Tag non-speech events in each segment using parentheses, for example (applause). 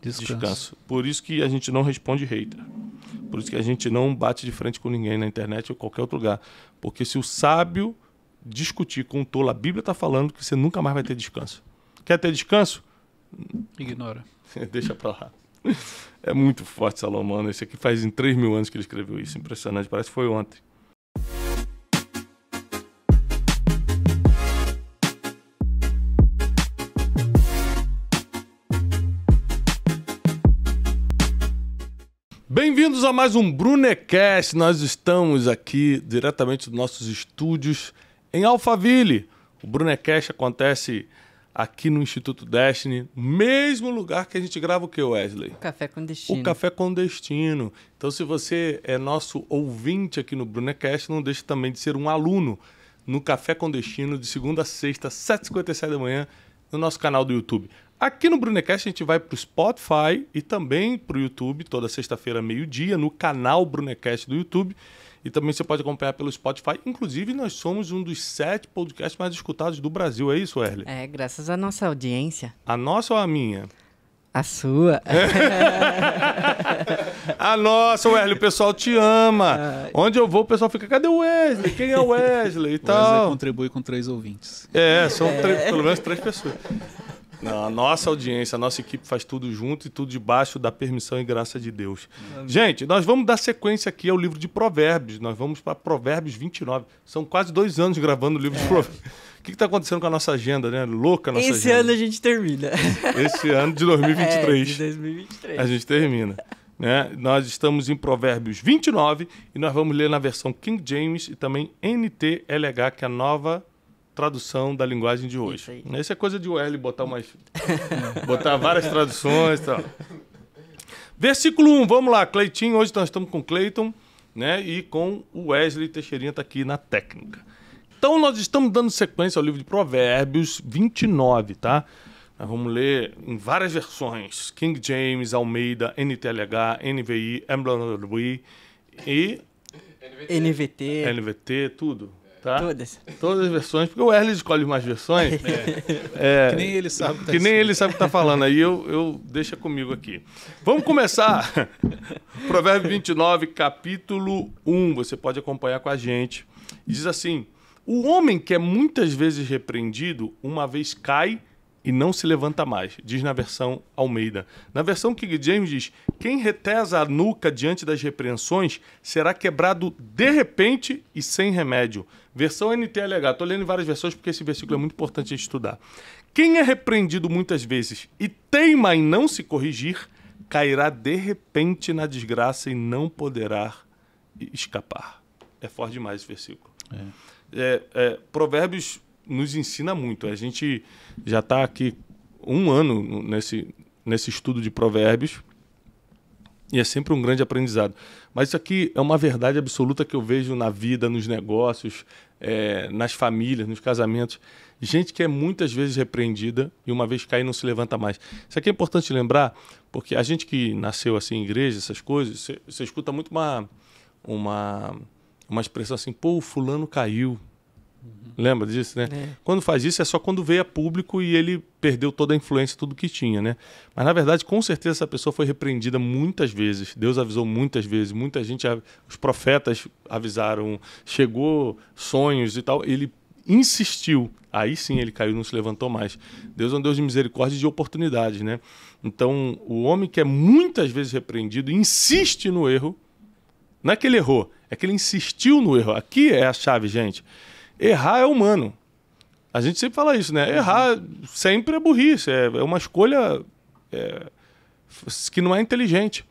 descanso. descanso. Por isso que a gente não responde hater. Por isso que a gente não bate de frente com ninguém na internet ou qualquer outro lugar. Porque se o sábio discutir com o tolo, a Bíblia está falando que você nunca mais vai ter descanso. Quer ter descanso? Ignora. (laughs) Deixa para lá. É muito forte Salomão. Esse aqui faz em 3 mil anos que ele escreveu isso. Impressionante. Parece que foi ontem. Bem-vindos a mais um Brunecast. Nós estamos aqui diretamente dos nossos estúdios em Alphaville. O Brunecast acontece aqui no Instituto Destiny, mesmo lugar que a gente grava o que, Wesley? O Café com Destino. O Café com Destino. Então, se você é nosso ouvinte aqui no Brunecast, não deixe também de ser um aluno no Café com Destino, de segunda a sexta, 7h57 da manhã, no nosso canal do YouTube. Aqui no Brunecast a gente vai para o Spotify e também para o YouTube, toda sexta-feira, meio-dia, no canal Brunecast do YouTube. E também você pode acompanhar pelo Spotify. Inclusive, nós somos um dos sete podcasts mais escutados do Brasil, é isso, Erle? É, graças à nossa audiência. A nossa ou a minha? A sua. (laughs) a nossa, Wesley, o pessoal te ama. Onde eu vou, o pessoal fica, cadê o Wesley? Quem é o Wesley? E tal. Wesley contribui com três ouvintes. É, são é. Três, pelo menos três pessoas. Não, a nossa audiência, a nossa equipe faz tudo junto e tudo debaixo da permissão e graça de Deus. Gente, nós vamos dar sequência aqui ao livro de Provérbios. Nós vamos para Provérbios 29. São quase dois anos gravando o livro é. de Provérbios. O que está acontecendo com a nossa agenda, né? Louca a nossa Esse agenda. Esse ano a gente termina. Esse ano de 2023. (laughs) É, de 2023. A gente termina. Né? Nós estamos em Provérbios 29 e nós vamos ler na versão King James e também NTLH, que é a nova tradução da linguagem de hoje. Isso, aí. Isso é coisa de Werley botar umas. (laughs) botar várias traduções e tal. Versículo 1, vamos lá, Cleitinho. Hoje nós estamos com Cleiton, né? E com o Wesley Teixeirinha está aqui na técnica. Então nós estamos dando sequência ao livro de Provérbios 29, tá? Nós vamos ler em várias versões: King James, Almeida, NTLH, NVI, MLW e NVT, NVT tudo. Tá? Todas. Todas as versões, porque o Erle escolhe mais versões. (laughs) É. É, que nem ele sabe o que tá Que nem ele sabe o que tá falando. Aí eu, eu deixa comigo aqui. Vamos começar. (laughs) Provérbio 29, capítulo 1. Você pode acompanhar com a gente. Diz assim: O homem que é muitas vezes repreendido, uma vez cai e não se levanta mais, diz na versão Almeida. Na versão King James diz: quem retesa a nuca diante das repreensões será quebrado de repente e sem remédio. Versão NTLH, estou lendo em várias versões porque esse versículo é muito importante de estudar. Quem é repreendido muitas vezes e teima em não se corrigir, cairá de repente na desgraça e não poderá escapar. É forte demais esse versículo. É. É, é, provérbios nos ensina muito. A gente já está aqui um ano nesse, nesse estudo de Provérbios e é sempre um grande aprendizado. Mas isso aqui é uma verdade absoluta que eu vejo na vida, nos negócios, é, nas famílias, nos casamentos. Gente que é muitas vezes repreendida e uma vez cai não se levanta mais. Isso aqui é importante lembrar, porque a gente que nasceu assim em igreja, essas coisas, você escuta muito uma, uma, uma expressão assim, pô, o fulano caiu, Uhum. Lembra disso, né? É. Quando faz isso é só quando veio a público e ele perdeu toda a influência, tudo que tinha, né? Mas na verdade, com certeza essa pessoa foi repreendida muitas vezes. Deus avisou muitas vezes, muita gente, os profetas avisaram, chegou sonhos e tal. Ele insistiu. Aí sim ele caiu, não se levantou mais. Deus é um Deus de misericórdia e de oportunidades, né? Então, o homem que é muitas vezes repreendido insiste no erro. Não é que ele errou, é que ele insistiu no erro. Aqui é a chave, gente. Errar é humano. A gente sempre fala isso, né? Errar uhum. sempre é burrice, é, é uma escolha é, que não é inteligente.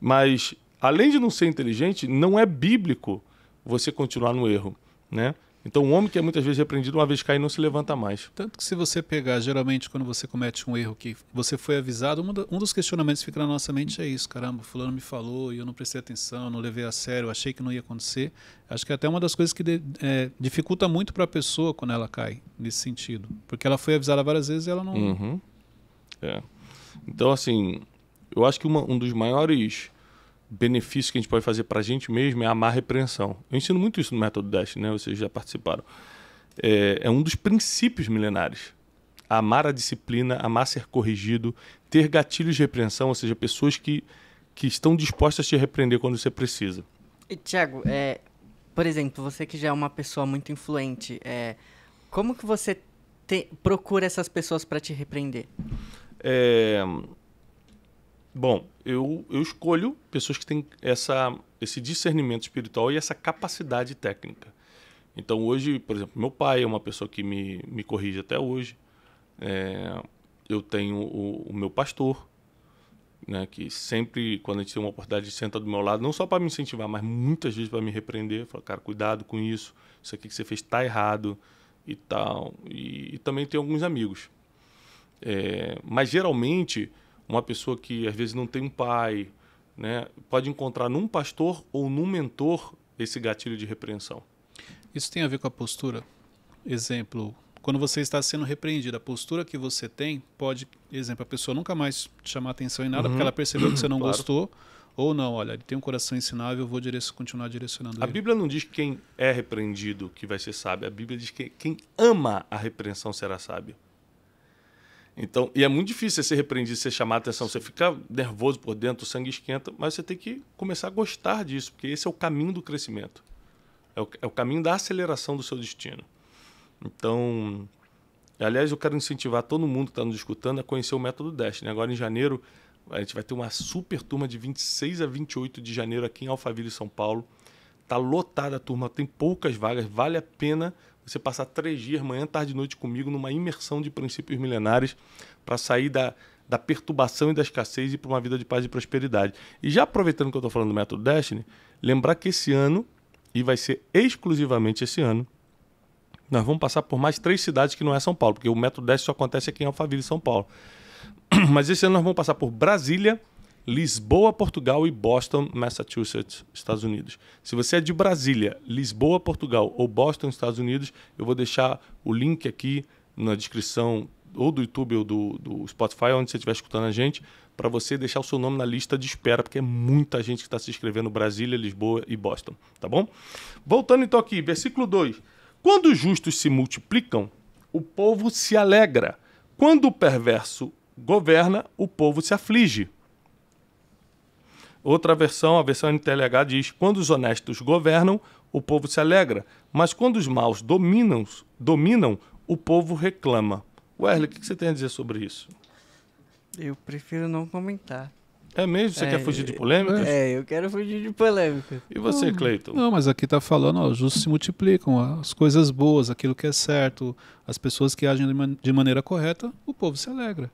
Mas, além de não ser inteligente, não é bíblico você continuar no erro, né? Então, o homem que é muitas vezes repreendido, uma vez cai, não se levanta mais. Tanto que se você pegar, geralmente, quando você comete um erro que você foi avisado, um dos questionamentos que fica na nossa mente é isso. Caramba, fulano me falou e eu não prestei atenção, não levei a sério, achei que não ia acontecer. Acho que é até uma das coisas que de, é, dificulta muito para a pessoa quando ela cai, nesse sentido. Porque ela foi avisada várias vezes e ela não... Uhum. É. Então, assim, eu acho que uma, um dos maiores benefício que a gente pode fazer para a gente mesmo é amar a repreensão. Eu ensino muito isso no método Dash, né? Vocês já participaram. É, é um dos princípios milenares. Amar a disciplina, amar ser corrigido, ter gatilhos de repreensão, ou seja, pessoas que, que estão dispostas a te repreender quando você precisa. E, Tiago, é, por exemplo, você que já é uma pessoa muito influente, é, como que você te, procura essas pessoas para te repreender? É, Bom, eu, eu escolho pessoas que têm essa, esse discernimento espiritual e essa capacidade técnica. Então, hoje, por exemplo, meu pai é uma pessoa que me, me corrige até hoje. É, eu tenho o, o meu pastor, né, que sempre, quando a gente tem uma oportunidade, senta do meu lado, não só para me incentivar, mas muitas vezes para me repreender. Fala, cara, cuidado com isso, isso aqui que você fez está errado e tal. E, e, também tenho alguns amigos. É, mas geralmente uma pessoa que às vezes não tem um pai, né, pode encontrar num pastor ou num mentor esse gatilho de repreensão. Isso tem a ver com a postura? Exemplo, quando você está sendo repreendido, a postura que você tem pode, exemplo, a pessoa nunca mais te chamar atenção em nada uhum. porque ela percebeu que você não claro. gostou, ou não, olha, ele tem um coração ensinável, eu vou direc continuar direcionando a ele. A Bíblia não diz quem é repreendido que vai ser sábio, a Bíblia diz que quem ama a repreensão será sábio. Então, e é muito difícil você ser repreendido, você chamar a atenção, você fica nervoso por dentro, o sangue esquenta, mas você tem que começar a gostar disso, porque esse é o caminho do crescimento. É o, é o caminho da aceleração do seu destino. Então, aliás, eu quero incentivar todo mundo que está nos escutando a conhecer o método Destiny. Né? Agora em janeiro, a gente vai ter uma super turma de 26 a 28 de janeiro aqui em Alphaville, São Paulo. Está lotada a turma, tem poucas vagas, vale a pena você passar três dias, manhã, tarde e noite comigo, numa imersão de princípios milenares para sair da, da perturbação e da escassez e para uma vida de paz e prosperidade. E já aproveitando que eu estou falando do método Destiny, lembrar que esse ano, e vai ser exclusivamente esse ano, nós vamos passar por mais três cidades que não é São Paulo, porque o método Destiny só acontece aqui em Alphaville, São Paulo. (clears throat) Mas esse ano nós vamos passar por Brasília, Lisboa, Portugal e Boston, Massachusetts, Estados Unidos. Se você é de Brasília, Lisboa, Portugal ou Boston, Estados Unidos, eu vou deixar o link aqui na descrição ou do YouTube ou do, do Spotify, onde você estiver escutando a gente, para você deixar o seu nome na lista de espera, porque é muita gente que está se inscrevendo Brasília, Lisboa e Boston, tá bom? Voltando então aqui, versículo 2. Quando os justos se multiplicam, o povo se alegra. Quando o perverso governa, o povo se aflige. Outra versão, a versão NTLH, diz: quando os honestos governam, o povo se alegra, mas quando os maus dominam, dominam o povo reclama. Werley, o que você tem a dizer sobre isso? Eu prefiro não comentar. É mesmo? Você é, quer fugir de polêmicas? É, eu quero fugir de polêmica. E você, Cleiton? Não, mas aqui está falando, ó, justos se multiplicam, ó, as coisas boas, aquilo que é certo, as pessoas que agem de, de maneira correta, o povo se alegra.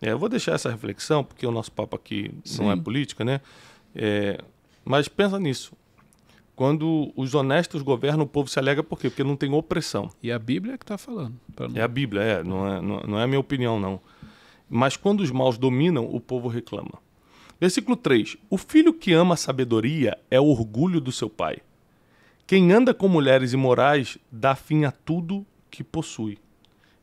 É, eu vou deixar essa reflexão, porque o nosso papo aqui Sim. não é política, né? É, mas pensa nisso. Quando os honestos governam, o povo se alega por quê? Porque não tem opressão. E a Bíblia é que está falando. É a Bíblia, é não, é. não é a minha opinião, não. Mas quando os maus dominam, o povo reclama. Versículo 3: O filho que ama a sabedoria é o orgulho do seu pai. Quem anda com mulheres imorais dá fim a tudo que possui.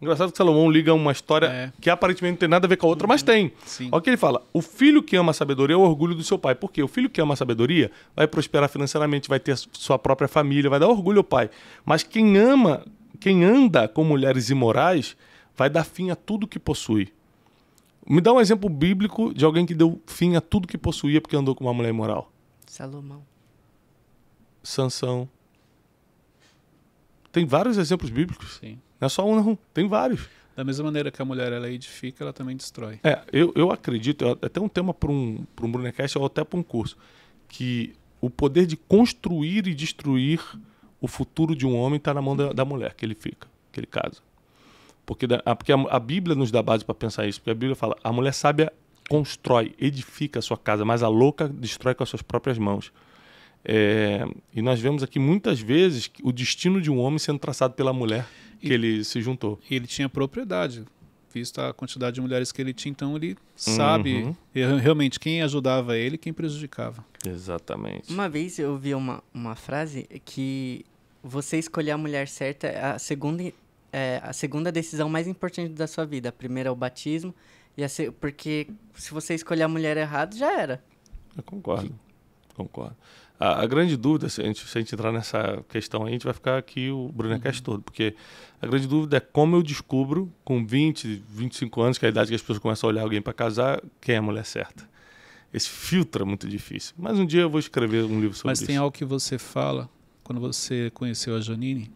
Engraçado que Salomão liga uma história é. que aparentemente não tem nada a ver com a outra, uhum. mas tem. Sim. Olha o que ele fala: o filho que ama a sabedoria é o orgulho do seu pai. Por quê? O filho que ama a sabedoria vai prosperar financeiramente, vai ter sua própria família, vai dar orgulho ao pai. Mas quem ama, quem anda com mulheres imorais, vai dar fim a tudo que possui. Me dá um exemplo bíblico de alguém que deu fim a tudo que possuía porque andou com uma mulher imoral. Salomão. Sansão. Tem vários exemplos bíblicos. Sim. Não é só um, não. Tem vários. Da mesma maneira que a mulher ela edifica, ela também destrói. É, eu, eu acredito, é até um tema para um, um Brunecast ou até para um curso, que o poder de construir e destruir o futuro de um homem está na mão da, da, mulher que ele fica, que ele casa. Porque, da, a, porque a, a Bíblia nos dá base para pensar isso, porque a Bíblia fala: a mulher sábia constrói, edifica a sua casa, mas a louca destrói com as suas próprias mãos. É, e nós vemos aqui muitas vezes o destino de um homem sendo traçado pela mulher que e, ele se juntou. E ele tinha propriedade, vista a quantidade de mulheres que ele tinha, então ele uhum. sabe uhum. realmente quem ajudava ele e quem prejudicava. Exatamente. Uma vez eu vi uma, uma frase que você escolher a mulher certa é a segunda, é, a segunda decisão mais importante da sua vida. A primeira é o batismo, e a se, porque se você escolher a mulher errada, já era. Eu concordo, que... concordo. A, a grande dúvida, se a, gente, se a, gente, entrar nessa questão aí, a gente vai ficar aqui o Brunecast uhum. todo, porque a grande dúvida é como eu descubro, com 20, 25 anos, que é a idade que as pessoas começam a olhar alguém para casar, quem é a mulher certa. Esse filtro é muito difícil. Mas um dia eu vou escrever um livro sobre isso. Mas tem isso. algo que você fala quando você conheceu a Janine,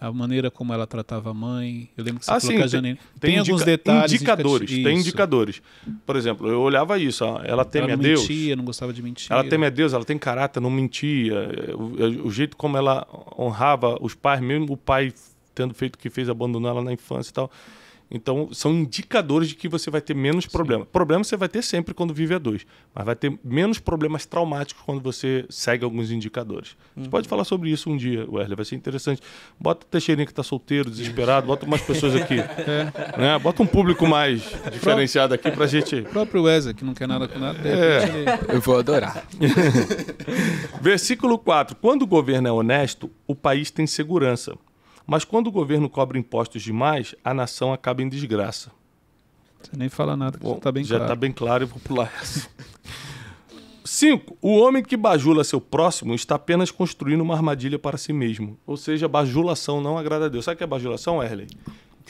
a maneira como ela tratava a mãe. Eu lembro que você ah, falou sim, que a Janine. Tem, tem alguns detalhes. Indicadores, indica... tem indicadores. Por exemplo, eu olhava isso, ela teme ela não a Deus. mentia, não gostava de mentir. Ela teme a Deus, ela tem caráter, não mentia. O, o, jeito como ela honrava os pais, mesmo o pai tendo feito o que fez, abandonar ela na infância e tal. Então, são indicadores de que você vai ter menos Sim. problema. Problema você vai ter sempre quando vive a dois, mas vai ter menos problemas traumáticos quando você segue alguns indicadores. Uhum. gente pode falar sobre isso um dia, Wesley, vai ser interessante. Bota o Teixeirinho que está solteiro, desesperado, bota umas pessoas aqui. (laughs) É. Né? Bota um público mais diferenciado aqui para gente. O próprio Wesley, que não quer nada com nada, é. eu vou adorar. (laughs) Versículo 4. Quando o governo é honesto, o país tem segurança. Mas quando o governo cobra impostos demais, a nação acaba em desgraça. Você nem fala nada, que Bom, já está bem já tá claro. Já está bem claro e popular essa. 5. O homem que bajula seu próximo está apenas construindo uma armadilha para si mesmo. Ou seja, bajulação não agrada a Deus. Sabe o que é bajulação, Erley?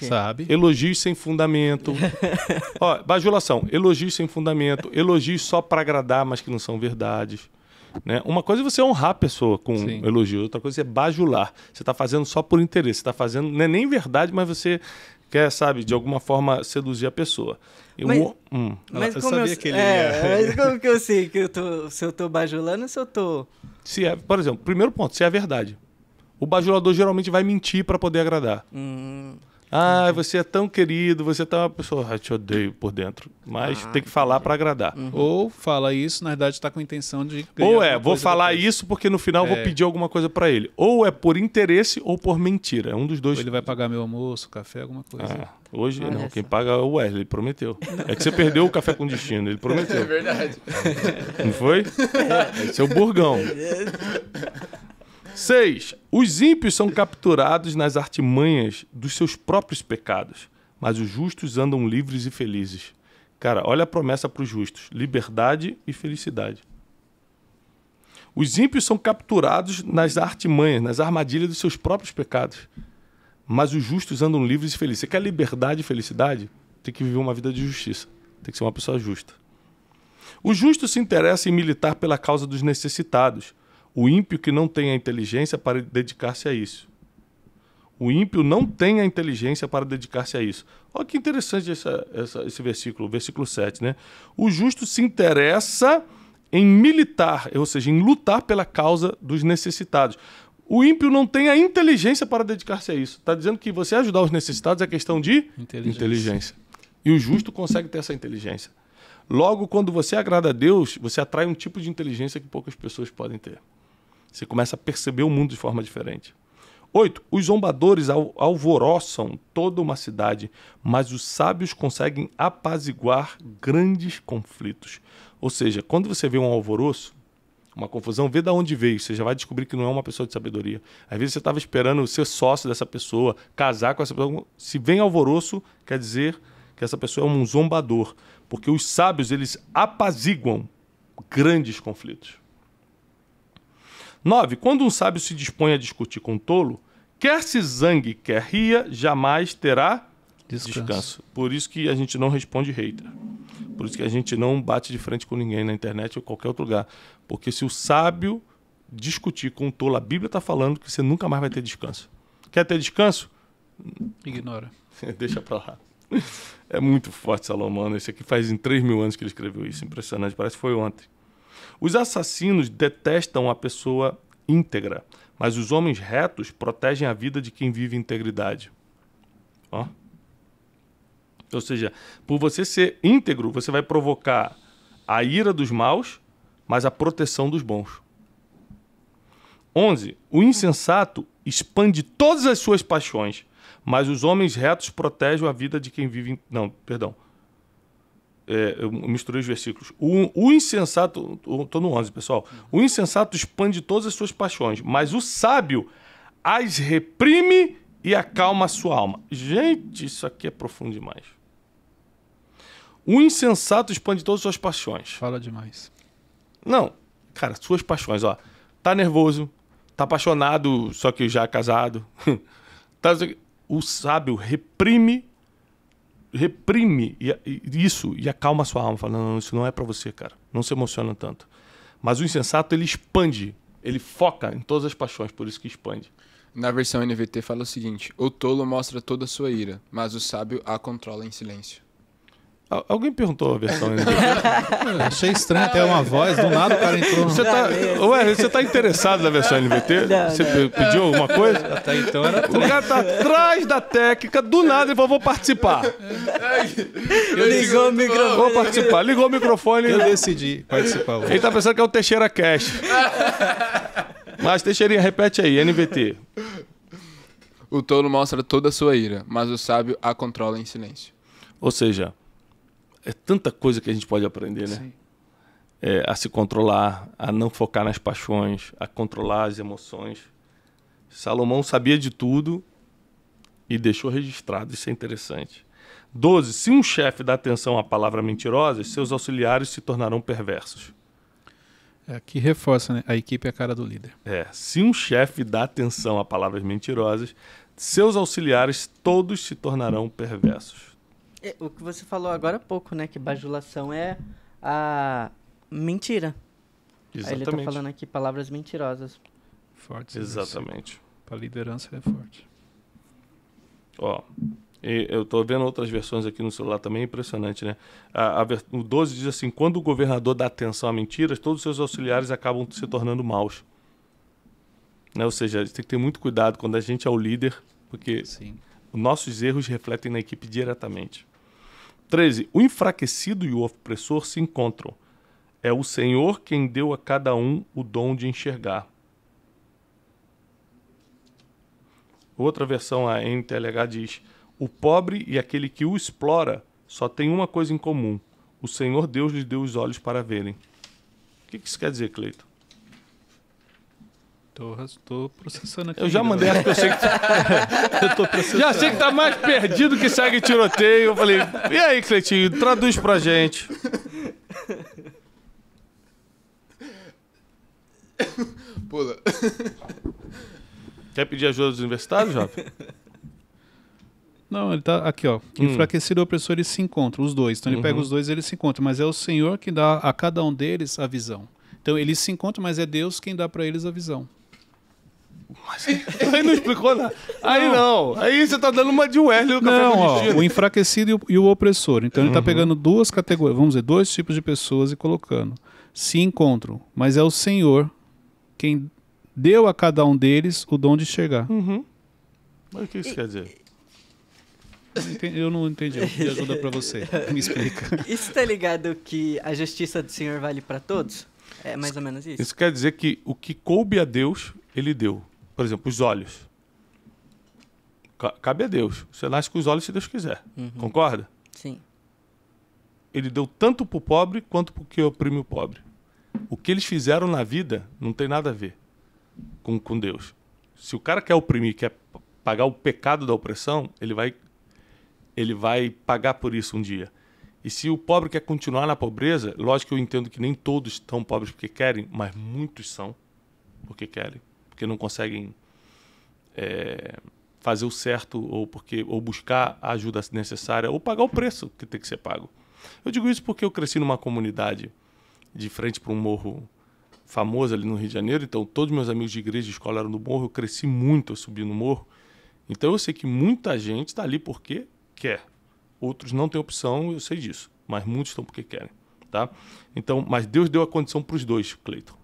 Sabe. Elogios sem fundamento. (laughs) Ó, bajulação, elogios sem fundamento, elogios só para agradar, mas que não são verdades. Né? Uma coisa é você honrar a pessoa com Um elogio, outra coisa é bajular. Você está fazendo só por interesse, está fazendo, não é nem verdade, mas você quer, sabe, de alguma forma seduzir a pessoa. Eu, mas, hum, mas eu sabia eu, que ele é, ia... (laughs) Mas como que eu sei que eu tô, se eu estou bajulando ou se eu estou... Tô... Se é, por exemplo, primeiro ponto, se é verdade. O bajulador geralmente vai mentir para poder agradar. Hum. Ah, uhum. você é tão querido, você é tá uma pessoa, ah, te odeio por dentro. Mas ah, tem que falar para agradar. Uhum. Ou fala isso, na verdade está com a intenção de. Ou é, vou falar depois. isso porque no final é. vou pedir alguma coisa para ele. Ou é por interesse ou por mentira. É um dos dois. Ou ele vai pagar meu almoço, café, alguma coisa. Ah, hoje Olha não, essa. quem paga é o Wesley, ele prometeu. É que você perdeu o café com destino, ele prometeu. (laughs) É verdade. Não foi? (laughs) É. Esse é o burgão. 6. Os ímpios são capturados nas artimanhas dos seus próprios pecados, mas os justos andam livres e felizes. Cara, olha a promessa para os justos: liberdade e felicidade. Os ímpios são capturados nas artimanhas, nas armadilhas dos seus próprios pecados. Mas os justos andam livres e felizes. Você quer liberdade e felicidade? Tem que viver uma vida de justiça. Tem que ser uma pessoa justa. O justo se interessa em militar pela causa dos necessitados. O ímpio que não tem a inteligência para dedicar-se a isso. O ímpio não tem a inteligência para dedicar-se a isso. Olha que interessante esse versículo, versículo 7, né? O justo se interessa em militar, ou seja, em lutar pela causa dos necessitados. O ímpio não tem a inteligência para dedicar-se a isso. Está dizendo que você ajudar os necessitados é questão de inteligência. inteligência. E o justo consegue ter essa inteligência. Logo, quando você agrada a Deus, você atrai um tipo de inteligência que poucas pessoas podem ter. Você começa a perceber o mundo de forma diferente. Oito, Os zombadores alvoroçam toda uma cidade, mas os sábios conseguem apaziguar grandes conflitos. Ou seja, quando você vê um alvoroço, uma confusão, vê de onde veio. Você já vai descobrir que não é uma pessoa de sabedoria. Às vezes você estava esperando ser sócio dessa pessoa, casar com essa pessoa. Se vem alvoroço, quer dizer que essa pessoa é um zombador. Porque os sábios, eles apaziguam grandes conflitos. 9. Quando um sábio se dispõe a discutir com um tolo, quer se zangue, quer ria, jamais terá descanso. descanso. Por isso que a gente não responde hater. Por isso que a gente não bate de frente com ninguém na internet ou qualquer outro lugar. Porque se o sábio discutir com o tolo, a Bíblia está falando que você nunca mais vai ter descanso. Quer ter descanso? Ignora. (laughs) Deixa para lá. É muito forte Salomão. Esse aqui faz em 3 mil anos que ele escreveu isso. Impressionante. Parece que foi ontem. Os assassinos detestam a pessoa íntegra, mas os homens retos protegem a vida de quem vive integridade. Ó. Ou seja, por você ser íntegro, você vai provocar a ira dos maus, mas a proteção dos bons. 11. O insensato expande todas as suas paixões, mas os homens retos protegem a vida de quem vive. Não, perdão. É, eu misturei os versículos. O, o insensato, estou no 11, pessoal. O insensato expande todas as suas paixões, mas o sábio as reprime e acalma a sua alma. Gente, isso aqui é profundo demais. O insensato expande todas as suas paixões. Fala demais. Não, cara, suas paixões, ó. Tá nervoso, tá apaixonado, só que já é casado. (laughs) tá, o sábio reprime reprime isso e acalma a sua alma, falando: não, isso não é para você, cara. Não se emociona tanto. Mas o insensato, ele expande, ele foca em todas as paixões, por isso que expande. Na versão NVT fala o seguinte: O tolo mostra toda a sua ira, mas o sábio a controla em silêncio. Alguém perguntou a versão NVT? (laughs) É, achei estranho até uma voz, do nada o cara entrou. Você tá, ué, você tá interessado na versão NVT? você pediu alguma coisa? Até então era O cara tá atrás da técnica, do nada ele falou: vou participar. Ligou o microfone. Vou participar. Ligou o microfone. Eu decidi participar. Hoje. Ele tá pensando que é o Teixeira Cash. Mas Teixeirinha, repete aí, NVT. O tolo mostra toda a sua ira, mas o sábio a controla em silêncio. Ou seja, é tanta coisa que a gente pode aprender, né? Sim. É, a se controlar, a não focar nas paixões, a controlar as emoções. Salomão sabia de tudo e deixou registrado, isso é interessante. 12. Se um chefe dá atenção a palavras mentirosas, seus auxiliares se tornarão perversos. É, que reforça, né? A equipe é a cara do líder. É. Se um chefe dá atenção a palavras mentirosas, seus auxiliares todos se tornarão perversos. É, o que você falou agora há pouco, né? Que bajulação é a mentira. Exatamente. Aí ele tá falando aqui palavras mentirosas. Fortes. Exatamente. Para liderança é forte. Ó, eu estou vendo outras versões aqui no celular também, impressionante, né? A, a, o 12 diz assim: quando o governador dá atenção a mentiras, todos os seus auxiliares acabam se tornando maus. Né? Ou seja, a gente tem que ter muito cuidado quando a gente é o líder, porque Sim. nossos erros refletem na equipe diretamente. 13. O enfraquecido e o opressor se encontram. É o Senhor quem deu a cada um o dom de enxergar. Outra versão, a NTLH, diz: O pobre e aquele que o explora só tem uma coisa em comum: o Senhor Deus lhes deu os olhos para verem. O que isso quer dizer, Cleito? Tô, tô processando aqui. Eu já mandei, acho eu sei que tá... (laughs) Já sei que tá mais perdido que segue tiroteio. Eu falei, e aí, Cleitinho, traduz pra gente. Pula. Quer pedir ajuda dos universitários, jovem? Não, ele tá aqui, ó. Hum. Enfraquecido hum. opressor, eles se encontram, os dois. Então ele uhum. pega os dois e eles se encontram. Mas é o Senhor que dá a cada um deles a visão. Então eles se encontram, mas é Deus quem dá para eles a visão. (laughs) aí não explicou nada. Aí não. Aí você tá dando uma de Welly, do café Não, ó, o enfraquecido e o, e o opressor. Então ele tá uhum. pegando duas categorias, vamos dizer, dois tipos de pessoas e colocando. Se encontram, mas é o Senhor quem deu a cada um deles o dom de chegar. Uhum. Mas o que isso quer dizer? Eu não entendi- Eu pedi ajuda para você. (laughs) Me explica. Isso tá ligado que a justiça do Senhor vale pra todos? É mais ou menos isso? Isso quer dizer que o que coube a Deus, ele deu. Por exemplo, os olhos. Cabe a Deus. Você nasce com os olhos se Deus quiser. Uhum. Concorda? Sim. Ele deu tanto para o pobre quanto para o que oprime o pobre. O que eles fizeram na vida não tem nada a ver com, com Deus. Se o cara quer oprimir, quer pagar o pecado da opressão, ele vai, ele vai pagar por isso um dia. E se o pobre quer continuar na pobreza, lógico que eu entendo que nem todos estão pobres porque querem, mas muitos são porque querem porque não conseguem é, fazer o certo ou porque ou buscar a ajuda necessária ou pagar o preço que tem que ser pago. Eu digo isso porque eu cresci numa comunidade de frente para um morro famoso ali no Rio de Janeiro, então todos meus amigos de igreja e escola eram no morro, eu cresci muito, eu subi no morro. Então eu sei que muita gente está ali porque quer. Outros não têm opção, eu sei disso, mas muitos estão porque querem, tá? Então, mas Deus deu a condição para os dois, Cleiton.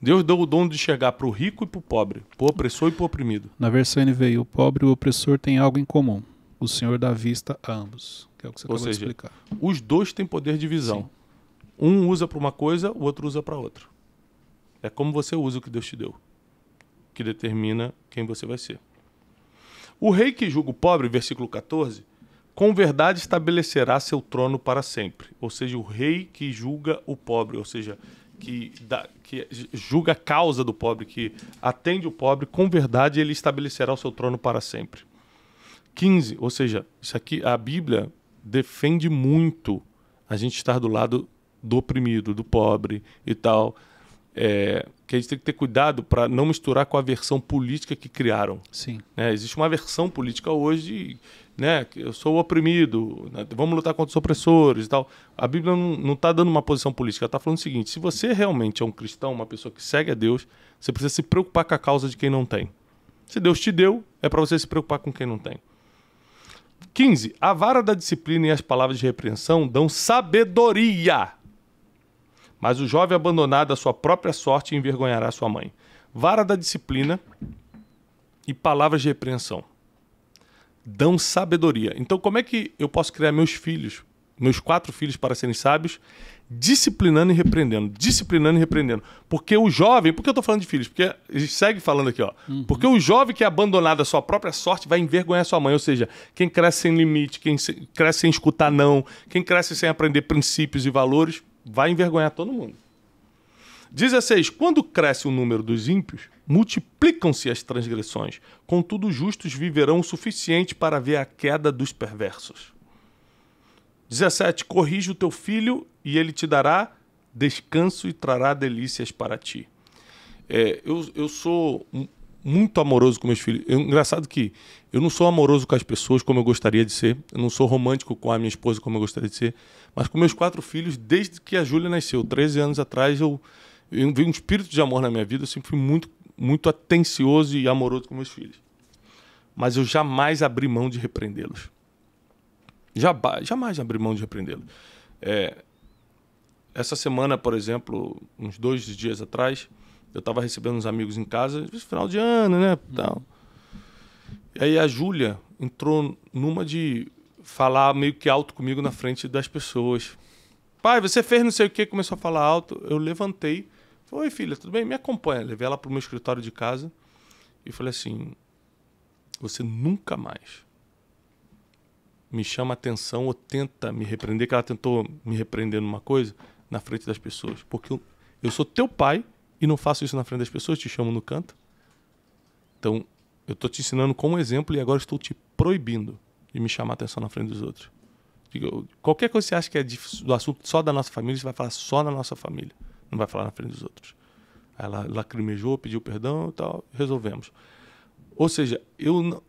Deus deu o dom de chegar para o rico e para o pobre, para o opressor e para o oprimido. Na versão NVI, o pobre e o opressor têm algo em comum. O Senhor dá vista a ambos, que é o que você Ou acabou seja, de explicar. Os dois têm poder de visão. Sim. Um usa para uma coisa, o outro usa para outra. É como você usa o que Deus te deu, que determina quem você vai ser. O rei que julga o pobre, versículo 14, com verdade estabelecerá seu trono para sempre. Ou seja, o rei que julga o pobre, ou seja, que, dá, que julga a causa do pobre, que atende o pobre com verdade, ele estabelecerá o seu trono para sempre. 15, ou seja, isso aqui a Bíblia defende muito a gente estar do lado do oprimido, do pobre e tal. É, que a gente tem que ter cuidado para não misturar com a versão política que criaram. Sim. É, existe uma versão política hoje né? Eu sou oprimido, né? vamos lutar contra os opressores e tal. A Bíblia não está dando uma posição política, ela está falando o seguinte: se você realmente é um cristão, uma pessoa que segue a Deus, você precisa se preocupar com a causa de quem não tem. Se Deus te deu, é para você se preocupar com quem não tem. 15. A vara da disciplina e as palavras de repreensão dão sabedoria. Mas o jovem abandonado à sua própria sorte envergonhará sua mãe. Vara da disciplina e palavras de repreensão dão sabedoria. Então, como é que eu posso criar meus filhos, meus quatro filhos, para serem sábios? Disciplinando e repreendendo, disciplinando e repreendendo. Porque o jovem, por que eu estou falando de filhos? Porque a gente segue falando aqui, ó. Uhum. Porque o jovem que é abandonado à sua própria sorte vai envergonhar sua mãe. Ou seja, quem cresce sem limite, quem cresce sem escutar não, quem cresce sem aprender princípios e valores, vai envergonhar todo mundo. 16. Quando cresce o número dos ímpios, multiplicam-se as transgressões. Contudo, justos viverão o suficiente para ver a queda dos perversos. 17. Corrige o teu filho e ele te dará descanso e trará delícias para ti. É, eu, eu sou muito amoroso com meus filhos. é engraçado que eu não sou amoroso com as pessoas como eu gostaria de ser. Eu não sou romântico com a minha esposa como eu gostaria de ser. Mas com meus quatro filhos, desde que a Júlia nasceu, 13 anos atrás, eu eu vi um espírito de amor na minha vida, eu sempre fui muito, muito atencioso e amoroso com meus filhos. Mas eu jamais abri mão de repreendê-los. Jamais abri mão de repreendê-los. É, essa semana, por exemplo, uns dois dias atrás, eu estava recebendo uns amigos em casa, final de ano, né? Tal. E aí a Júlia entrou numa de falar meio que alto comigo na frente das pessoas. Pai, você fez não sei o que, começou a falar alto. Eu levantei Oi, filha, tudo bem? Me acompanha. Levei ela para o meu escritório de casa e falei assim: Você nunca mais me chama atenção ou tenta me repreender, que ela tentou me repreender numa coisa, na frente das pessoas. Porque eu, eu sou teu pai e não faço isso na frente das pessoas, te chamo no canto. Então, eu estou te ensinando como exemplo e agora estou te proibindo de me chamar atenção na frente dos outros. Qualquer coisa que você acha que é do assunto só da nossa família, você vai falar só na nossa família. Não vai falar na frente dos outros. Aí ela lacrimejou, pediu perdão e tal, resolvemos. Ou seja, eu não...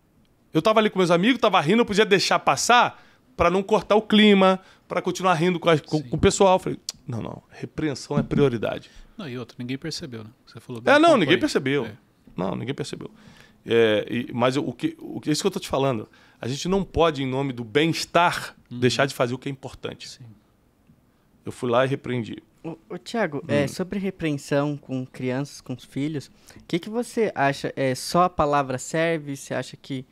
eu tava ali com meus amigos, tava rindo, eu podia deixar passar para não cortar o clima, para continuar rindo com, a, com, com, o pessoal. Eu falei, não, não, repreensão é prioridade. Não, e outro ninguém percebeu, né? Você falou é, bem. É, não, ninguém percebeu. É. Não, ninguém percebeu. É, e, mas o que, o que, isso que eu estou te falando, a gente não pode, em nome do bem-estar, uhum. deixar de fazer o que é importante. Sim. Eu fui lá e repreendi. O, Tiago, é, hum. é, sobre repreensão com crianças, com os filhos, o que, que você acha? É, só a palavra serve? Você acha que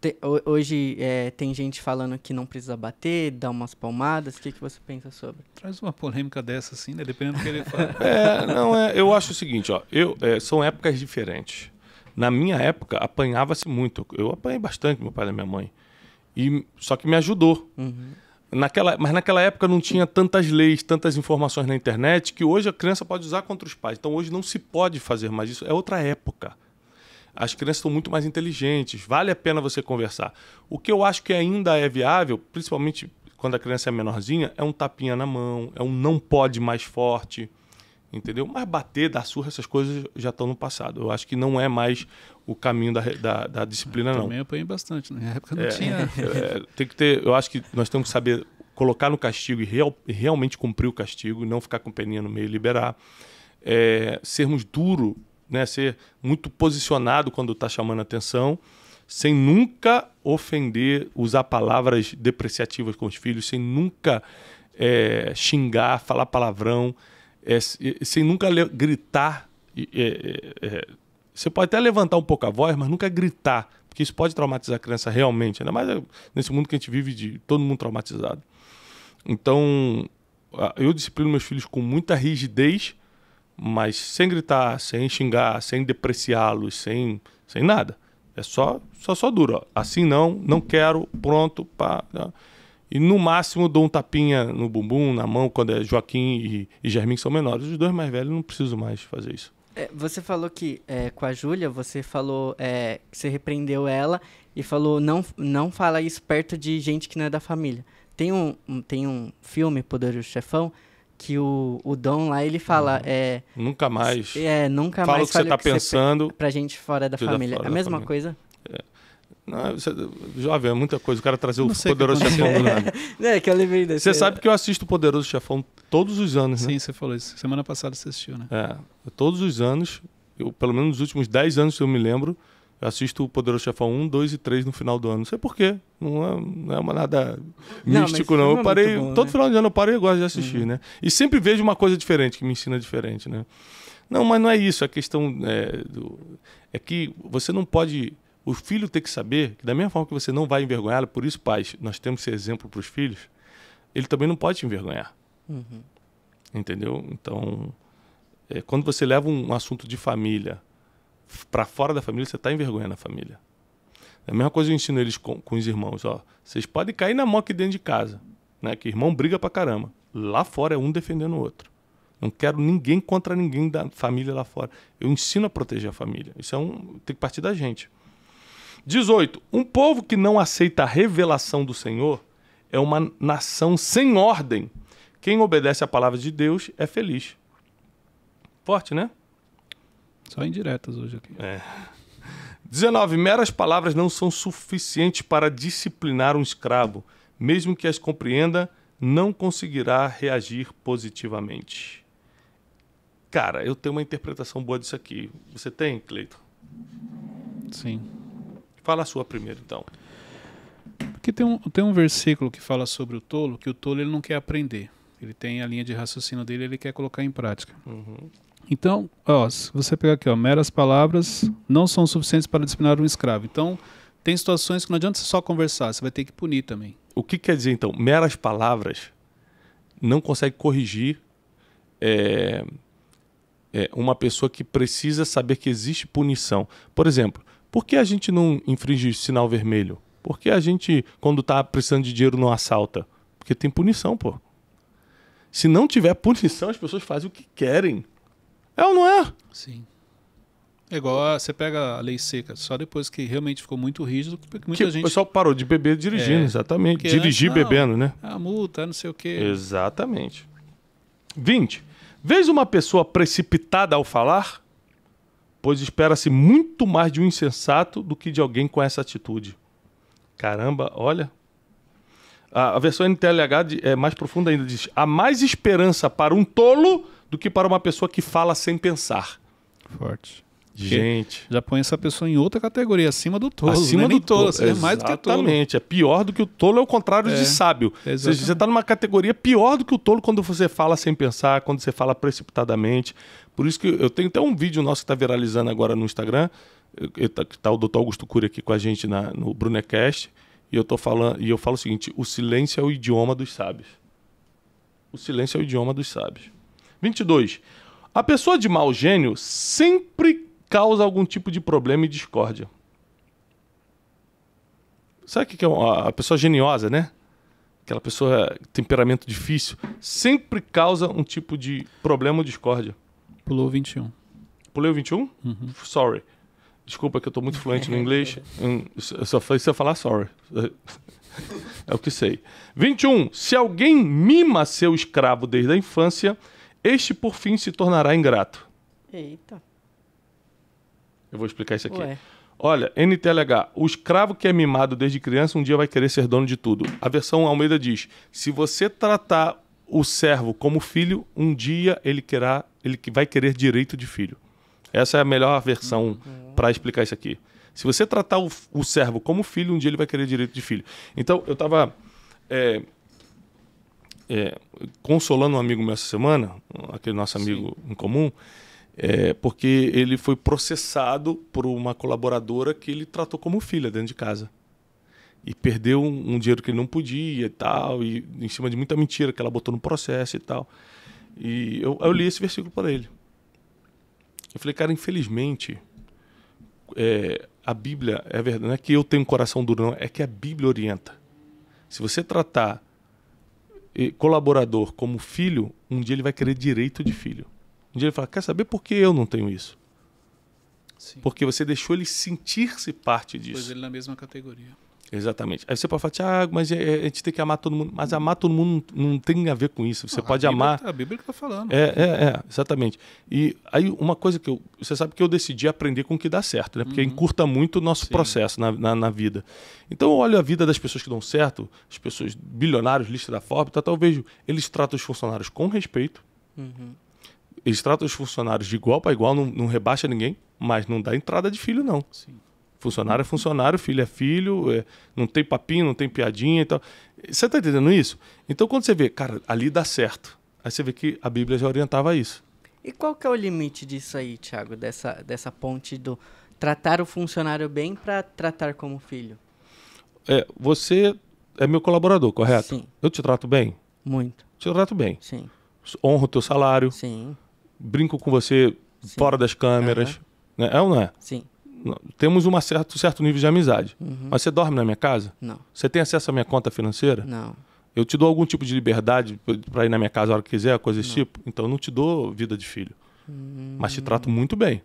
te, hoje é, tem gente falando que não precisa bater, dar umas palmadas? O que, que você pensa sobre? Traz uma polêmica dessa assim, né? Dependendo do que ele fala. (laughs) é, não, é, eu acho o seguinte, ó, eu, é, são épocas diferentes. Na minha época, apanhava-se muito. Eu apanhei bastante meu pai e minha mãe. E, só que me ajudou. Uhum. Naquela, mas naquela época não tinha tantas leis, tantas informações na internet que hoje a criança pode usar contra os pais. Então hoje não se pode fazer mais isso. É outra época. As crianças estão muito mais inteligentes. Vale a pena você conversar. O que eu acho que ainda é viável, principalmente quando a criança é menorzinha, é um tapinha na mão, é um não pode mais forte entendeu? Mas bater, dar surra, essas coisas já estão no passado. Eu acho que não é mais o caminho da, da, da disciplina, eu não. Também apanhei bastante, né? na época não é, tinha. É, é, tem que ter, eu acho que nós temos que saber colocar no castigo e real, realmente cumprir o castigo, não ficar com peninha no meio, liberar. É, sermos duro, né? ser muito posicionado quando está chamando atenção, sem nunca ofender, usar palavras depreciativas com os filhos, sem nunca é, xingar, falar palavrão é, sem nunca gritar. É, você pode até levantar um pouco a voz, mas nunca gritar, porque isso pode traumatizar a criança realmente, ainda mais é, nesse mundo que a gente vive de todo mundo traumatizado. Então, eu disciplino meus filhos com muita rigidez, mas sem gritar, sem xingar, sem depreciá-los, sem, sem nada. É só, só, só duro. Ó. Assim não, não quero, pronto, pá. Não. Tá. E no máximo dou um tapinha no bumbum, na mão, quando é Joaquim e, e são menores. Os dois mais velhos não preciso mais fazer isso. É, você falou que é, com a Júlia, você falou é, que você repreendeu ela e falou não, não fala isso perto de gente que não é da família. Tem um, um tem um filme, Poderoso Chefão, que o, o Dom lá ele fala uhum. é nunca mais é nunca fala mais o que você tá pensando você, pra gente fora da família fora é a mesma coisa é. Não, você, jovem, é muita coisa. O cara trazer o Poderoso Chefão do nada. (laughs) É, que eu lembrei desse. Você sabe que eu assisto o Poderoso Chefão todos os anos, né? Sim, né? você falou isso. Semana passada você assistiu, né? É. Todos os anos, eu, pelo menos nos últimos 10 anos, se eu me lembro, eu assisto o Poderoso Chefão 1, 2 e 3 no final do ano. Não sei porquê. Não é, não é uma nada místico, não. não. Eu é parei. Bom, todo né? final de ano eu parei e gosto de assistir, uhum. né? E sempre vejo uma coisa diferente, que me ensina diferente, né? Não, mas não é isso. A questão é, do, é que você não pode o filho tem que saber que, da mesma forma que você não vai envergonhá-lo, por isso, pais, nós temos esse exemplo para os filhos, ele também não pode te envergonhar. Uhum. Entendeu? Então, é, quando você leva um, assunto de família para fora da família, você está envergonhando a família. É a mesma coisa eu ensino eles com, com os irmãos: ó, vocês podem cair na moca dentro de casa, né? que irmão briga para caramba. Lá fora é um defendendo o outro. Não quero ninguém contra ninguém da família lá fora. Eu ensino a proteger a família. Isso é um, tem que partir da gente. 18. Um povo que não aceita a revelação do Senhor é uma nação sem ordem. Quem obedece à palavra de Deus é feliz. Forte, né? Só indiretas hoje aqui. É. 19. Meras palavras não são suficientes para disciplinar um escravo. Mesmo que as compreenda, não conseguirá reagir positivamente. Cara, eu tenho uma interpretação boa disso aqui. Você tem, Cleito? Sim. Fala a sua primeiro, então. Porque tem um, tem um versículo que fala sobre o tolo, que o tolo ele não quer aprender. Ele tem a linha de raciocínio dele, ele quer colocar em prática. Uhum. Então, ó, se você pegar aqui, ó, meras palavras não são suficientes para disciplinar um escravo. Então, tem situações que não adianta você só conversar, você vai ter que punir também. O que quer dizer, então? Meras palavras não consegue corrigir é, é, uma pessoa que precisa saber que existe punição. Por exemplo, por que a gente não infringe sinal vermelho? Por que a gente, quando está precisando de dinheiro, não assalta? Porque tem punição, pô. Se não tiver punição, as pessoas fazem o que querem. É ou não é? Sim. É igual a, você pega a lei seca, só depois que realmente ficou muito rígido, porque muita que gente. O pessoal parou de beber dirigindo, é, exatamente. Dirigir antes, não, bebendo, né? A ah, multa, não sei o quê. Exatamente. 20. Vês uma pessoa precipitada ao falar? pois espera-se muito mais de um insensato do que de alguém com essa atitude. Caramba, olha. A, a versão NTLH é mais profunda ainda, diz: há mais esperança para um tolo do que para uma pessoa que fala sem pensar. Forte. Gente. Já põe essa pessoa em outra categoria, acima do tolo. Acima né? do tolo. Assim, é mais do que tolo. Exatamente. É pior do que o tolo, é o contrário é. de sábio. você está numa categoria pior do que o tolo quando você fala sem pensar, quando você fala precipitadamente. Por isso que eu tenho até um vídeo nosso que está viralizando agora no Instagram, eh, eh, tá, que está o Dr. Augusto Cury aqui com a gente na, no Brunecast. E eu, tô falando, e eu falo o seguinte: o silêncio é o idioma dos sábios. O silêncio é o idioma dos sábios. 22. A pessoa de mau gênio sempre causa algum tipo de problema e discórdia. Sabe o que é uma, a pessoa geniosa, né? Aquela pessoa temperamento difícil. Sempre causa um tipo de problema ou discórdia. Pulou 21. Pulei o 21? Uhum. Sorry. Desculpa que eu tô muito fluente no inglês. (laughs) Hum, eu só falei se eu falar sorry. (laughs) É o que sei. 21. Se alguém mima seu escravo desde a infância, este por fim se tornará ingrato. Eita. Eu vou explicar isso aqui. Ué. Olha, NTLH, o escravo que é mimado desde criança um dia vai querer ser dono de tudo. A versão Almeida diz: se você tratar o servo como filho, um dia ele querá, ele vai querer direito de filho. Essa é a melhor versão uhum. para explicar isso aqui. Se você tratar o, o, servo como filho, um dia ele vai querer direito de filho. Então, eu estava é, é, consolando um amigo meu essa semana, aquele nosso amigo Sim. em comum, é, porque ele foi processado por uma colaboradora que ele tratou como filha dentro de casa. E perdeu um, um dinheiro que ele não podia e tal, e em cima de muita mentira que ela botou no processo e tal. E eu, eu li esse versículo para ele. Eu falei, cara, infelizmente, é, a Bíblia, é verdade, não é que eu tenho um coração duro, não, é que a Bíblia orienta. Se você tratar eh, colaborador como filho, um dia ele vai querer direito de filho. Um dia ele fala: Quer saber por que eu não tenho isso? Sim. Porque você deixou ele sentir-se parte disso. Pois ele na mesma categoria. Exatamente. Aí você pode falar, Tiago, mas eh, eh, a gente tem que amar todo mundo. Mas amar todo mundo não tem a ver com isso. Você ah, pode a amar. Tá, a Bíblia que está falando. É, é, é, exatamente. E aí uma coisa que eu. Você sabe que eu decidi aprender com o que dá certo, né? Porque uhum. encurta muito o nosso Sim. processo na, na, na, vida. Então eu olho a vida das pessoas que dão certo, as pessoas bilionários, lista da Forbes, tá, talvez eles tratam os funcionários com respeito. Uhum eles tratam os funcionários de igual para igual, não, não rebaixa ninguém, mas não dá entrada de filho, não. Sim. Funcionário é funcionário, filho é filho, é, não tem papinho, não tem piadinha e tal. Você está entendendo isso? Então, quando você vê, cara, ali dá certo. Aí você vê que a Bíblia já orientava isso. E qual que é o limite disso aí, Tiago? Dessa, dessa ponte do tratar o funcionário bem para tratar como filho? É, você é meu colaborador, correto? Sim. Eu te trato bem? Muito. Te trato bem? Sim. Honro o teu salário? Sim brinco com você Sim. fora das câmeras. Uhum. Né? É ou não é? Sim. Temos um certo, certo nível de amizade. Uhum. Mas você dorme na minha casa? Não. Você tem acesso à minha conta financeira? Não. Eu te dou algum tipo de liberdade para ir na minha casa a hora que quiser, coisa desse tipo? Então eu não te dou vida de filho. Hum. Mas te trato muito bem.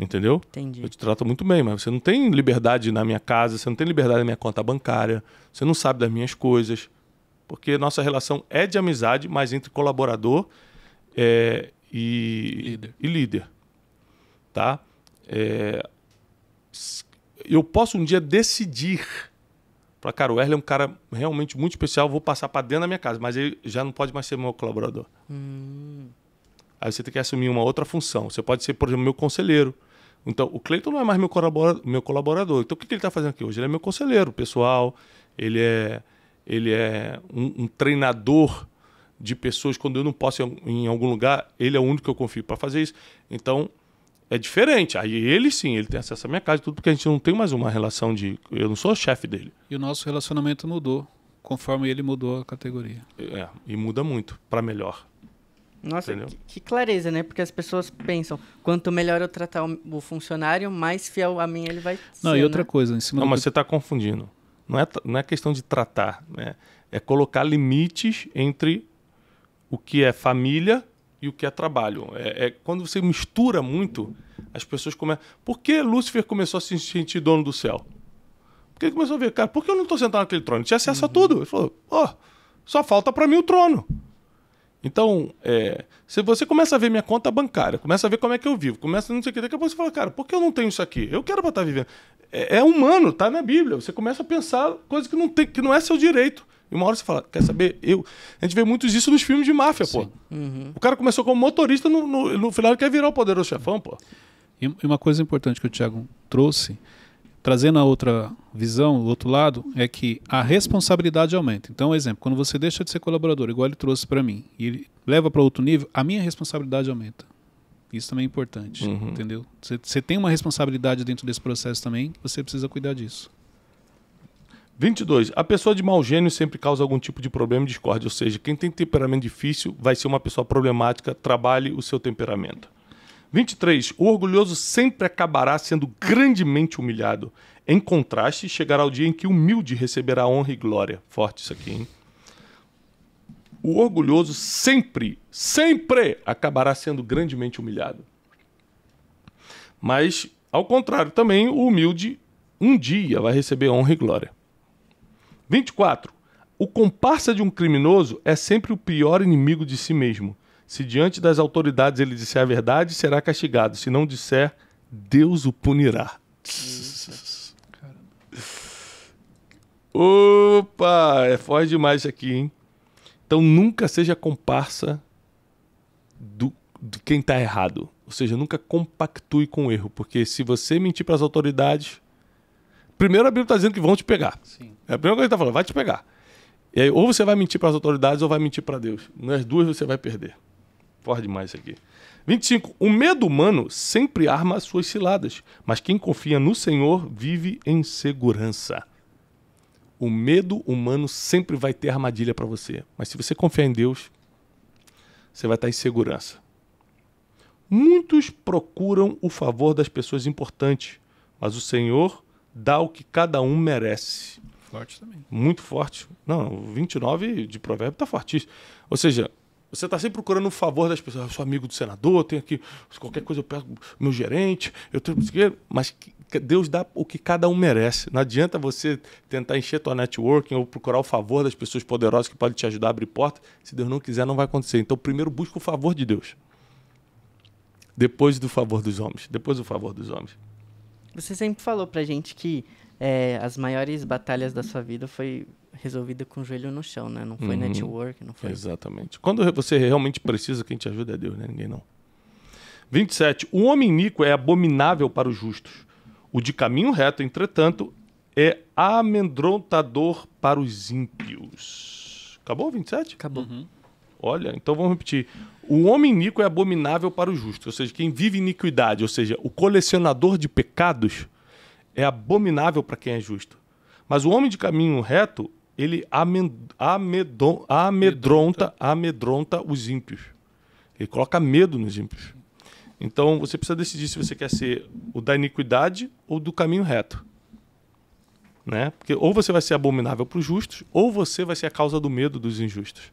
Entendeu? Entendi. Eu te trato muito bem, mas você não tem liberdade na minha casa, você não tem liberdade na minha conta bancária, você não sabe das minhas coisas. Porque nossa relação é de amizade, mas entre colaborador é, e líder. E líder tá? É, eu posso um dia decidir para cara, o Erle é um cara realmente muito especial, vou passar para dentro da minha casa, mas ele já não pode mais ser meu colaborador. Hum. Aí você tem que assumir uma outra função. Você pode ser, por exemplo, meu conselheiro. Então, o Cleiton não é mais meu colaborador. Meu colaborador. Então, o que, que ele está fazendo aqui hoje? Ele é meu conselheiro pessoal, ele é, ele é um, um treinador de pessoas, quando eu não posso ir em algum lugar, ele é o único que eu confio para fazer isso. Então, é diferente. Aí ele sim, ele tem acesso à minha casa e tudo, porque a gente não tem mais uma relação de. Eu não sou chefe dele. E o nosso relacionamento mudou, conforme ele mudou a categoria. É, e muda muito, para melhor. Nossa, que, que, clareza, né? Porque as pessoas pensam, quanto melhor eu tratar o, o funcionário, mais fiel a mim ele vai Não, e outra né? coisa, em cima Não, do... mas você está confundindo. Não é, não é questão de tratar, né? É colocar limites entre o que é família e o que é trabalho. É, é quando você mistura muito, as pessoas começam. Por que Lúcifer começou a se sentir dono do céu? Porque ele começou a ver, cara, por que eu não estou sentado naquele trono? Ele tinha acesso uhum. a tudo. Ele falou, oh, só falta para mim o trono. Então, é, se você começa a ver minha conta bancária, começa a ver como é que eu vivo, começa não sei o que, daqui a pouco você fala, cara, por que eu não tenho isso aqui? Eu quero para estar tá vivendo. É, é humano, tá na Bíblia. Você começa a pensar coisas que não, tem, que não é seu direito. E uma hora você fala, quer saber? Eu. A gente vê muito isso nos filmes de máfia, pô. Uhum. O cara começou como motorista, no, no, no final ele quer virar o poderoso chefão, pô. E uma coisa importante que o Thiago trouxe, trazendo a outra visão, o outro lado, é que a responsabilidade aumenta. Então, exemplo, quando você deixa de ser colaborador, igual ele trouxe para mim, e ele leva para outro nível, a minha responsabilidade aumenta. Isso também é importante, uhum. entendeu? Você tem uma responsabilidade dentro desse processo também, você precisa cuidar disso. 22. A pessoa de mau gênio sempre causa algum tipo de problema e discórdia, ou seja, quem tem temperamento difícil vai ser uma pessoa problemática, trabalhe o seu temperamento. 23. O orgulhoso sempre acabará sendo grandemente humilhado. Em contraste, chegará o dia em que humilde receberá honra e glória. Forte isso aqui, hein? O orgulhoso sempre, sempre acabará sendo grandemente humilhado. Mas, ao contrário, também o humilde um dia vai receber honra e glória. 24. O comparsa de um criminoso é sempre o pior inimigo de si mesmo. Se diante das autoridades ele disser a verdade, será castigado. Se não disser, Deus o punirá. Opa, é forte demais isso aqui, hein? Então nunca seja comparsa do, de quem está errado. Ou seja, nunca compactue com o erro. Porque se você mentir para as autoridades. Primeiro a Bíblia está dizendo que vão te pegar. Sim. É a primeira coisa que ele tá falando, vai te pegar. E aí, ou você vai mentir para as autoridades ou vai mentir para Deus. Nas duas você vai perder. Forte demais isso aqui. 25. O medo humano sempre arma as suas ciladas, mas quem confia no Senhor vive em segurança. O medo humano sempre vai ter armadilha para você, mas se você confiar em Deus, você vai estar tá em segurança. Muitos procuram o favor das pessoas importantes, mas o Senhor dá o que cada um merece. Forte também. Muito forte. Não, 29 de provérbio tá fortíssimo. Ou seja, você está sempre procurando o favor das pessoas. Eu sou amigo do senador, eu tenho aqui qualquer coisa eu peço meu gerente, eu tenho que mas Deus dá o que cada um merece. Não adianta você tentar encher tua networking ou procurar o favor das pessoas poderosas que podem te ajudar a abrir porta. Se Deus não quiser, não vai acontecer. Então, primeiro busca o favor de Deus. Depois do favor dos homens. Depois do favor dos homens. Você sempre falou pra gente que é, as maiores batalhas da sua vida foi resolvida com o joelho no chão, né? Não foi uhum. network, não foi. Exatamente. Quando você realmente precisa, quem te ajuda é Deus, né? Ninguém não. 27. O homem nico é abominável para os justos. O de caminho reto, entretanto, é amedrontador para os ímpios. Acabou 27? Acabou. Uhum. Olha, então vamos repetir. O homem nico é abominável para o justo, ou seja, quem vive iniquidade, ou seja, o colecionador de pecados é abominável para quem é justo. Mas o homem de caminho reto, ele amedron, amedronta, amedronta os ímpios. Ele coloca medo nos ímpios. Então você precisa decidir se você quer ser o da iniquidade ou do caminho reto. Né? Porque ou você vai ser abominável para os justos, ou você vai ser a causa do medo dos injustos.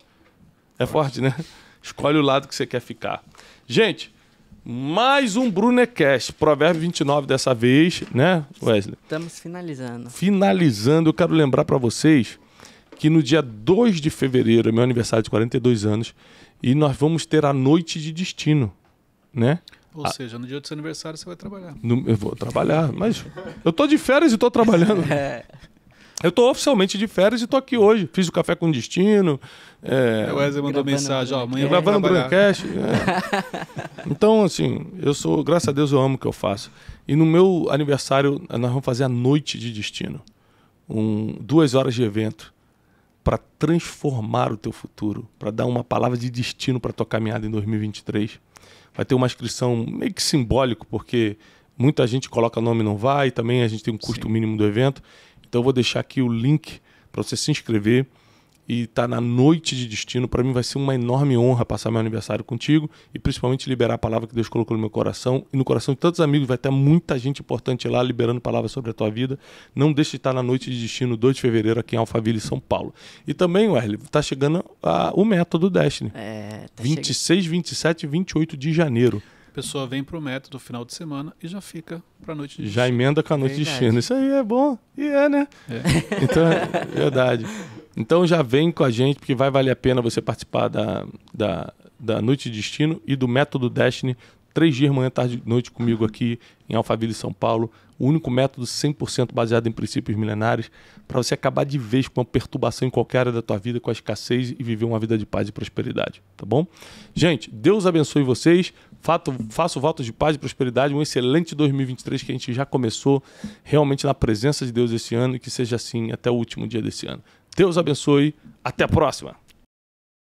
É forte, né? (laughs) Escolhe o lado que você quer ficar. Gente, mais um Brunecast, provérbio 29 dessa vez, né, Wesley? Estamos finalizando. Finalizando, eu quero lembrar para vocês que no dia 2 de fevereiro, é meu aniversário de 42 anos, e nós vamos ter a noite de destino, né? Ou a... Ah. seja, no dia do seu aniversário você vai trabalhar. No... Eu vou trabalhar, mas eu tô de férias e tô trabalhando. (laughs) é. Eu estou oficialmente de férias e estou aqui hoje. Fiz o café com destino. É... O Wesley mandou gravando mensagem, ó, amanhã gravando o Braincast. É. (laughs) então, assim, eu sou, graças a Deus, eu amo o que eu faço. E no meu aniversário, nós vamos fazer a noite de destino. Um, duas horas de evento para transformar o teu futuro, para dar uma palavra de destino para tua caminhada em 2023. Vai ter uma inscrição meio que simbólico, porque muita gente coloca nome e não vai, também a gente tem um custo Sim. mínimo do evento. Então eu vou deixar aqui o link para você se inscrever e tá na noite de destino. Para mim vai ser uma enorme honra passar meu aniversário contigo e principalmente liberar a palavra que Deus colocou no meu coração e no coração de tantos amigos. Vai ter muita gente importante lá liberando palavras sobre a tua vida. Não deixe de estar na noite de destino, 2 de fevereiro, aqui em Alphaville, São Paulo. E também, Wesley, está chegando a, o método Destiny. É, tá 26, chegando. 27 e 28 de janeiro pessoa vem para o método final de semana e já fica para a noite de Já destino. emenda com a noite verdade. de destino. Isso aí é bom e é, né? É. (laughs) Então, é verdade. Então já vem com a gente, porque vai valer a pena você participar da, da, da Noite de Destino e do Método Destiny. Três dias, manhã, tarde e noite comigo aqui em Alphaville, São Paulo. O único método 100% baseado em princípios milenares para você acabar de vez com uma perturbação em qualquer área da tua vida, com a escassez e viver uma vida de paz e prosperidade, tá bom? Gente, Deus abençoe vocês. Fato, faço votos de paz e prosperidade, um excelente 2023 que a gente já começou realmente na presença de Deus esse ano e que seja assim até o último dia desse ano. Deus abençoe, até a próxima!